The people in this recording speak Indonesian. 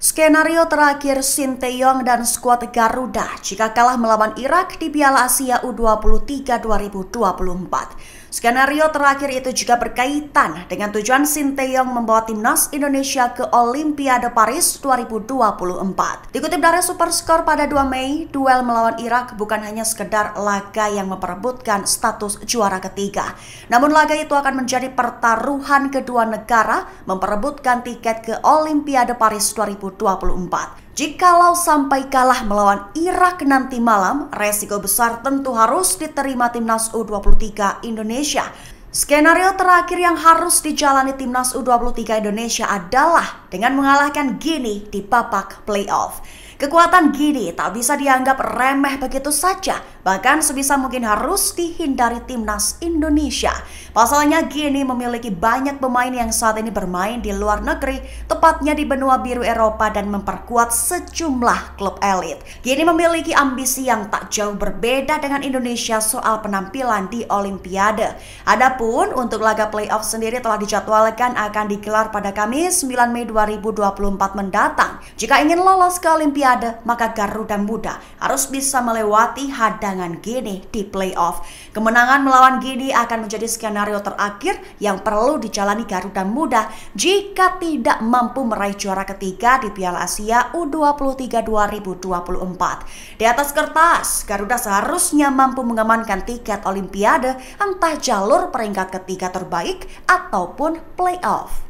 Skenario terakhir Sinteyong dan skuad Garuda jika kalah melawan Irak di Piala Asia U23 2024. Skenario terakhir itu juga berkaitan dengan tujuan Sinteyong membawa timnas Indonesia ke Olimpiade Paris 2024. Dikutip dari Super Superscore pada 2 Mei, duel melawan Irak bukan hanya sekedar laga yang memperebutkan status juara ketiga. Namun laga itu akan menjadi pertaruhan kedua negara memperebutkan tiket ke Olimpiade Paris 2024. Jikalau sampai kalah melawan Irak nanti malam, resiko besar tentu harus diterima timnas U23 Indonesia. Skenario terakhir yang harus dijalani timnas U23 Indonesia adalah dengan mengalahkan Gini di babak playoff. Kekuatan gini tak bisa dianggap remeh begitu saja, bahkan sebisa mungkin harus dihindari timnas Indonesia. Pasalnya gini memiliki banyak pemain yang saat ini bermain di luar negeri, tepatnya di benua biru Eropa dan memperkuat sejumlah klub elit. Gini memiliki ambisi yang tak jauh berbeda dengan Indonesia soal penampilan di Olimpiade. Adapun untuk laga playoff sendiri telah dijadwalkan akan digelar pada Kamis 9 Mei 2024 mendatang. Jika ingin lolos ke Olimpiade Olimpiade, maka Garuda Muda harus bisa melewati hadangan Gini di playoff. Kemenangan melawan Gini akan menjadi skenario terakhir yang perlu dijalani Garuda Muda jika tidak mampu meraih juara ketiga di Piala Asia U23 2024. Di atas kertas, Garuda seharusnya mampu mengamankan tiket Olimpiade entah jalur peringkat ketiga terbaik ataupun playoff.